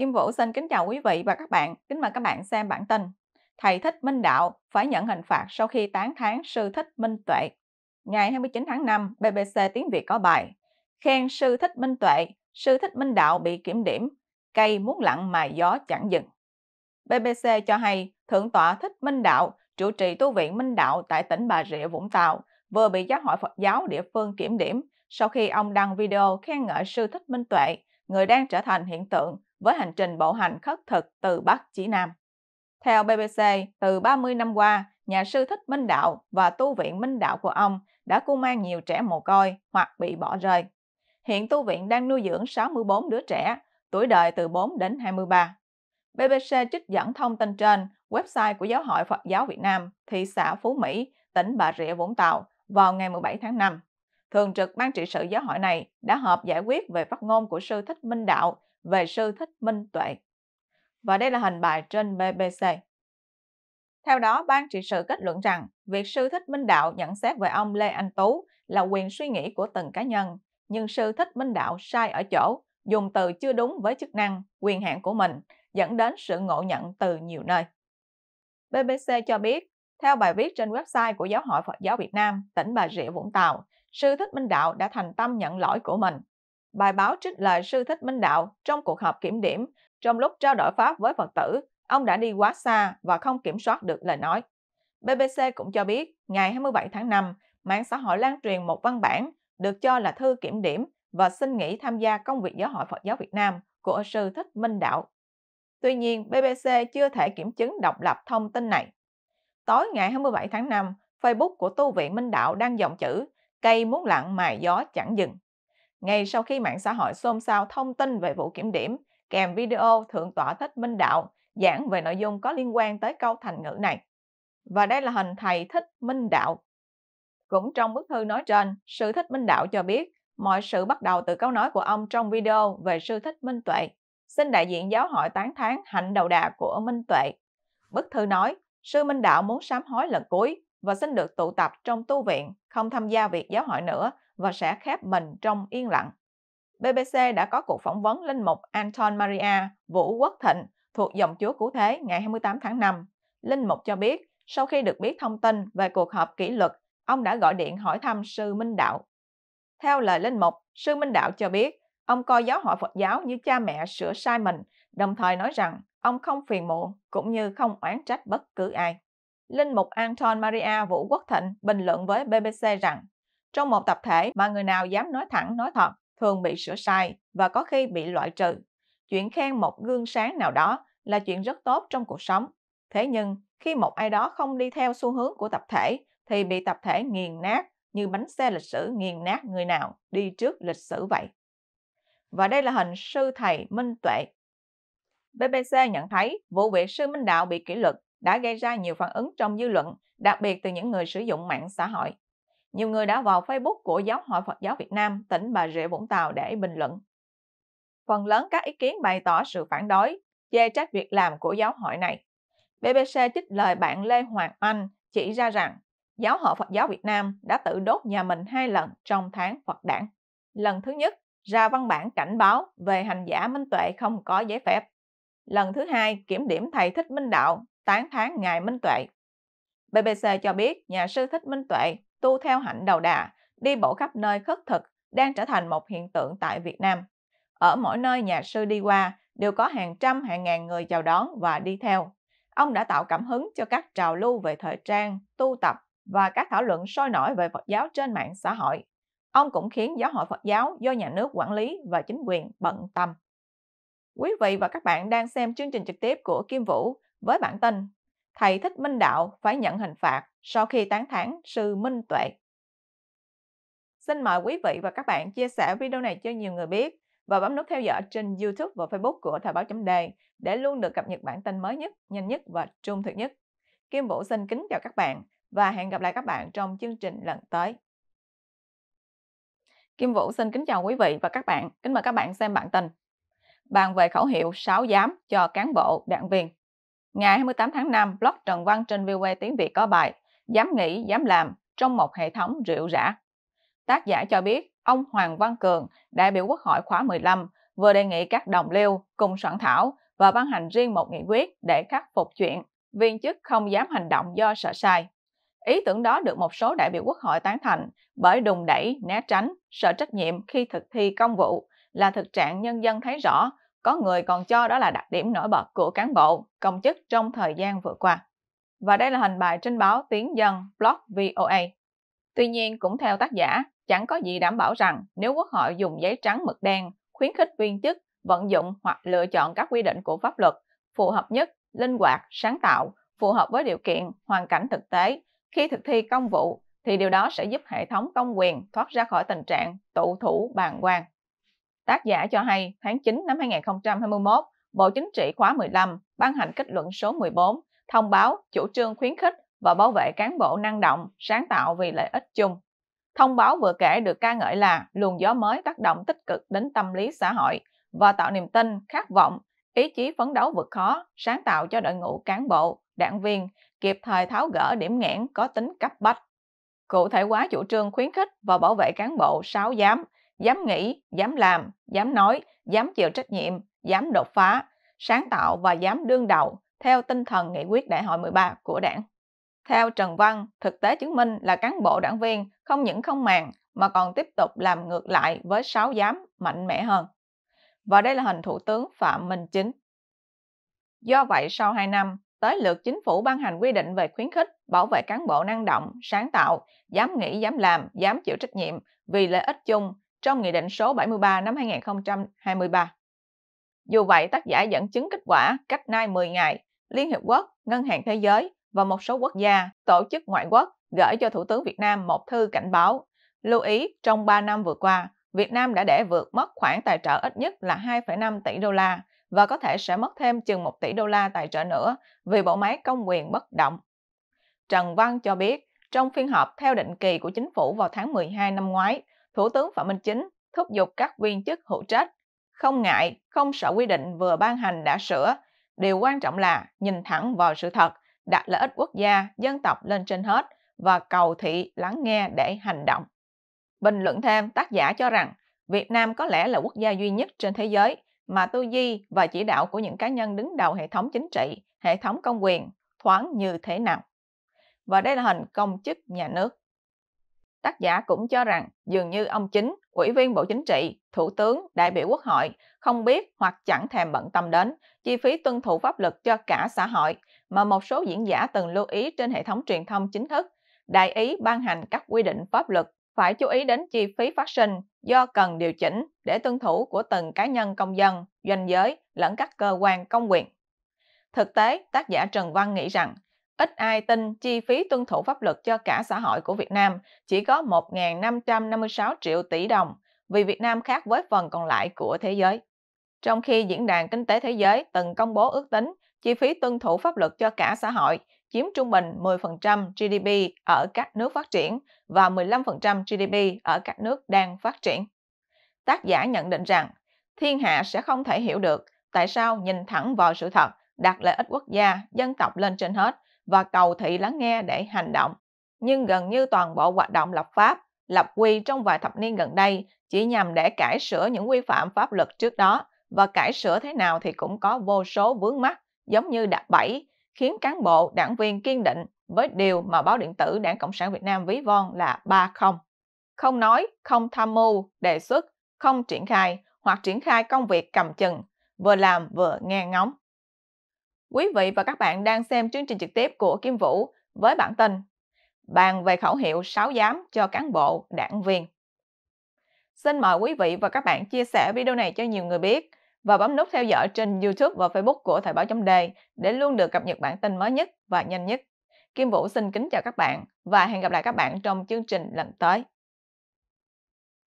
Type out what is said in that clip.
Kim Vũ xin kính chào quý vị và các bạn, kính mời các bạn xem bản tin. Thầy Thích Minh Đạo phải nhận hình phạt sau khi tán thán sư Thích Minh Tuệ. Ngày 29 tháng 5, BBC Tiếng Việt có bài Khen sư Thích Minh Tuệ, sư Thích Minh Đạo bị kiểm điểm, cây muốn lặng mà gió chẳng dừng. BBC cho hay Thượng tọa Thích Minh Đạo, trụ trì tu viện Minh Đạo tại tỉnh Bà Rịa Vũng Tàu, vừa bị giáo hội Phật giáo địa phương kiểm điểm sau khi ông đăng video khen ngợi sư Thích Minh Tuệ, người đang trở thành hiện tượng với hành trình bộ hành khất thực từ Bắc chí Nam. Theo BBC, từ 30 năm qua, nhà sư thích Minh Đạo và tu viện Minh Đạo của ông đã cu mang nhiều trẻ mồ côi hoặc bị bỏ rơi. Hiện tu viện đang nuôi dưỡng 64 đứa trẻ, tuổi đời từ 4 đến 23. BBC trích dẫn thông tin trên website của Giáo hội Phật giáo Việt Nam, thị xã Phú Mỹ, tỉnh Bà Rịa Vũng Tàu vào ngày 17 tháng 5. Thường trực Ban trị sự giáo hội này đã họp giải quyết về phát ngôn của sư Thích Minh Đạo về sư thích minh tuệ. Và đây là hình bài trên BBC. Theo đó, ban trị sự kết luận rằng việc sư thích minh đạo nhận xét về ông Lê Anh Tú là quyền suy nghĩ của từng cá nhân, nhưng sư thích minh đạo sai ở chỗ dùng từ chưa đúng với chức năng, quyền hạn của mình, dẫn đến sự ngộ nhận từ nhiều nơi. BBC cho biết, theo bài viết trên website của Giáo hội Phật giáo Việt Nam, tỉnh Bà Rịa Vũng Tàu, sư Thích Minh Đạo đã thành tâm nhận lỗi của mình Bài báo trích lời sư Thích Minh Đạo trong cuộc họp kiểm điểm, trong lúc trao đổi Pháp với Phật tử, ông đã đi quá xa và không kiểm soát được lời nói. BBC cũng cho biết, ngày 27 tháng 5, mạng xã hội lan truyền một văn bản được cho là thư kiểm điểm và xin nghỉ tham gia công việc giáo hội Phật giáo Việt Nam của sư Thích Minh Đạo. Tuy nhiên, BBC chưa thể kiểm chứng độc lập thông tin này. Tối ngày 27 tháng 5, Facebook của tu viện Minh Đạo đang dòng chữ Cây muốn lặng mài gió chẳng dừng ngay sau khi mạng xã hội xôn xao thông tin về vụ kiểm điểm kèm video Thượng tọa Thích Minh Đạo giảng về nội dung có liên quan tới câu thành ngữ này. Và đây là hình thầy Thích Minh Đạo. Cũng trong bức thư nói trên, sư Thích Minh Đạo cho biết mọi sự bắt đầu từ câu nói của ông trong video về sư Thích Minh Tuệ. Xin đại diện giáo hội tán thán hạnh đầu đà của Minh Tuệ. Bức thư nói, sư Minh Đạo muốn sám hối lần cuối, và xin được tụ tập trong tu viện, không tham gia việc giáo hội nữa và sẽ khép mình trong yên lặng. BBC đã có cuộc phỏng vấn linh mục Anton Maria Vũ Quốc Thịnh thuộc dòng Chúa Cứu Thế ngày 28 tháng 5. Linh mục cho biết, sau khi được biết thông tin về cuộc họp kỷ luật, ông đã gọi điện hỏi thăm sư Minh Đạo. Theo lời linh mục, sư Minh Đạo cho biết, ông coi giáo hội Phật giáo như cha mẹ sửa sai mình, đồng thời nói rằng ông không phiền muộn cũng như không oán trách bất cứ ai. Linh mục Anton Maria Vũ Quốc Thịnh bình luận với BBC rằng trong một tập thể mà người nào dám nói thẳng nói thật thường bị sửa sai và có khi bị loại trừ. Chuyện khen một gương sáng nào đó là chuyện rất tốt trong cuộc sống. Thế nhưng, khi một ai đó không đi theo xu hướng của tập thể thì bị tập thể nghiền nát như bánh xe lịch sử nghiền nát người nào đi trước lịch sử vậy. Và đây là hình sư thầy Minh Tuệ. BBC nhận thấy vụ việc sư Minh Đạo bị kỷ luật đã gây ra nhiều phản ứng trong dư luận, đặc biệt từ những người sử dụng mạng xã hội. Nhiều người đã vào Facebook của Giáo hội Phật giáo Việt Nam, tỉnh Bà Rịa Vũng Tàu để bình luận. Phần lớn các ý kiến bày tỏ sự phản đối, chê trách việc làm của giáo hội này. BBC trích lời bạn Lê Hoàng Anh chỉ ra rằng Giáo hội Phật giáo Việt Nam đã tự đốt nhà mình hai lần trong tháng Phật đản. Lần thứ nhất, ra văn bản cảnh báo về hành giả minh tuệ không có giấy phép. Lần thứ hai, kiểm điểm thầy Thích Minh Đạo tán thán ngài Minh Tuệ. BBC cho biết nhà sư Thích Minh Tuệ tu theo hạnh đầu đà, đi bộ khắp nơi khất thực đang trở thành một hiện tượng tại Việt Nam. Ở mỗi nơi nhà sư đi qua đều có hàng trăm hàng ngàn người chào đón và đi theo. Ông đã tạo cảm hứng cho các trào lưu về thời trang, tu tập và các thảo luận sôi nổi về Phật giáo trên mạng xã hội. Ông cũng khiến giáo hội Phật giáo do nhà nước quản lý và chính quyền bận tâm. Quý vị và các bạn đang xem chương trình trực tiếp của Kim Vũ, với bản tin, thầy Thích Minh Đạo phải nhận hình phạt sau khi tán thán sư Minh Tuệ. Xin mời quý vị và các bạn chia sẻ video này cho nhiều người biết và bấm nút theo dõi trên YouTube và Facebook của Thời báo chấm đề để luôn được cập nhật bản tin mới nhất, nhanh nhất và trung thực nhất. Kim Vũ xin kính chào các bạn và hẹn gặp lại các bạn trong chương trình lần tới. Kim Vũ xin kính chào quý vị và các bạn. Kính mời các bạn xem bản tin. Bàn về khẩu hiệu sáo giám cho cán bộ, đảng viên. Ngày 28 tháng 5, blog Trần Văn trên VOA tiếng Việt có bài Dám nghĩ, dám làm trong một hệ thống rượu rã. Tác giả cho biết, ông Hoàng Văn Cường, đại biểu Quốc hội khóa 15, vừa đề nghị các đồng liêu cùng soạn thảo và ban hành riêng một nghị quyết để khắc phục chuyện viên chức không dám hành động do sợ sai. Ý tưởng đó được một số đại biểu quốc hội tán thành bởi đùng đẩy, né tránh, sợ trách nhiệm khi thực thi công vụ là thực trạng nhân dân thấy rõ có người còn cho đó là đặc điểm nổi bật của cán bộ, công chức trong thời gian vừa qua. Và đây là hình bài trên báo Tiếng Dân, blog VOA. Tuy nhiên, cũng theo tác giả, chẳng có gì đảm bảo rằng nếu Quốc hội dùng giấy trắng mực đen khuyến khích viên chức vận dụng hoặc lựa chọn các quy định của pháp luật phù hợp nhất, linh hoạt, sáng tạo, phù hợp với điều kiện, hoàn cảnh thực tế khi thực thi công vụ thì điều đó sẽ giúp hệ thống công quyền thoát ra khỏi tình trạng tụ thủ bàn quan. Tác giả cho hay, tháng 9 năm 2021, Bộ Chính trị khóa 15 ban hành kết luận số 14 thông báo chủ trương khuyến khích và bảo vệ cán bộ năng động, sáng tạo vì lợi ích chung. Thông báo vừa kể được ca ngợi là luồng gió mới tác động tích cực đến tâm lý xã hội và tạo niềm tin, khát vọng, ý chí phấn đấu vượt khó, sáng tạo cho đội ngũ cán bộ, đảng viên, kịp thời tháo gỡ điểm nghẽn có tính cấp bách. Cụ thể hóa chủ trương khuyến khích và bảo vệ cán bộ sáu giám – dám nghĩ, dám làm, dám nói, dám chịu trách nhiệm, dám đột phá, sáng tạo và dám đương đầu theo tinh thần nghị quyết đại hội 13 của đảng. Theo Trần Văn, thực tế chứng minh là cán bộ đảng viên không những không màng mà còn tiếp tục làm ngược lại với sáu giám mạnh mẽ hơn. Và đây là hình Thủ tướng Phạm Minh Chính. Do vậy, sau 2 năm, tới lượt chính phủ ban hành quy định về khuyến khích, bảo vệ cán bộ năng động, sáng tạo, dám nghĩ, dám làm, dám chịu trách nhiệm vì lợi ích chung, trong Nghị định số 73 năm 2023. Dù vậy, tác giả dẫn chứng kết quả cách nay 10 ngày, Liên Hiệp Quốc, Ngân hàng Thế giới và một số quốc gia, tổ chức ngoại quốc gửi cho Thủ tướng Việt Nam một thư cảnh báo. Lưu ý, trong 3 năm vừa qua, Việt Nam đã để vượt mất khoản tài trợ ít nhất là 2,5 tỷ đô la và có thể sẽ mất thêm chừng 1 tỷ đô la tài trợ nữa vì bộ máy công quyền bất động. Trần Văn cho biết, trong phiên họp theo định kỳ của chính phủ vào tháng 12 năm ngoái, Thủ tướng Phạm Minh Chính thúc giục các viên chức hữu trách không ngại, không sợ quy định vừa ban hành đã sửa. Điều quan trọng là nhìn thẳng vào sự thật, đặt lợi ích quốc gia, dân tộc lên trên hết và cầu thị lắng nghe để hành động. Bình luận thêm, tác giả cho rằng Việt Nam có lẽ là quốc gia duy nhất trên thế giới mà tư duy và chỉ đạo của những cá nhân đứng đầu hệ thống chính trị, hệ thống công quyền thoáng như thế nào. Và đây là hình công chức nhà nước. Tác giả cũng cho rằng dường như ông chính, ủy viên Bộ Chính trị, Thủ tướng, đại biểu Quốc hội không biết hoặc chẳng thèm bận tâm đến chi phí tuân thủ pháp luật cho cả xã hội mà một số diễn giả từng lưu ý trên hệ thống truyền thông chính thức. Đại ý ban hành các quy định pháp luật phải chú ý đến chi phí phát sinh do cần điều chỉnh để tuân thủ của từng cá nhân công dân, doanh giới lẫn các cơ quan công quyền. Thực tế, tác giả Trần Văn nghĩ rằng ít ai tin chi phí tuân thủ pháp luật cho cả xã hội của Việt Nam chỉ có 1.556 triệu tỷ đồng, vì Việt Nam khác với phần còn lại của thế giới. Trong khi Diễn đàn Kinh tế Thế giới từng công bố ước tính chi phí tuân thủ pháp luật cho cả xã hội chiếm trung bình 10% GDP ở các nước phát triển và 15% GDP ở các nước đang phát triển. Tác giả nhận định rằng, thiên hạ sẽ không thể hiểu được tại sao nhìn thẳng vào sự thật đặt lợi ích quốc gia, dân tộc lên trên hết và cầu thị lắng nghe để hành động. Nhưng gần như toàn bộ hoạt động lập pháp, lập quy trong vài thập niên gần đây chỉ nhằm để cải sửa những quy phạm pháp luật trước đó và cải sửa thế nào thì cũng có vô số vướng mắc giống như đạp bẫy, khiến cán bộ, đảng viên kiên định với điều mà báo điện tử Đảng Cộng sản Việt Nam ví von là ba không. Không nói, không tham mưu, đề xuất, không triển khai hoặc triển khai công việc cầm chừng, vừa làm vừa nghe ngóng. Quý vị và các bạn đang xem chương trình trực tiếp của Kim Vũ với bản tin bàn về khẩu hiệu sáo giám cho cán bộ, đảng viên. Xin mời quý vị và các bạn chia sẻ video này cho nhiều người biết và bấm nút theo dõi trên YouTube và Facebook của Thời báo chấm đề để luôn được cập nhật bản tin mới nhất và nhanh nhất. Kim Vũ xin kính chào các bạn và hẹn gặp lại các bạn trong chương trình lần tới.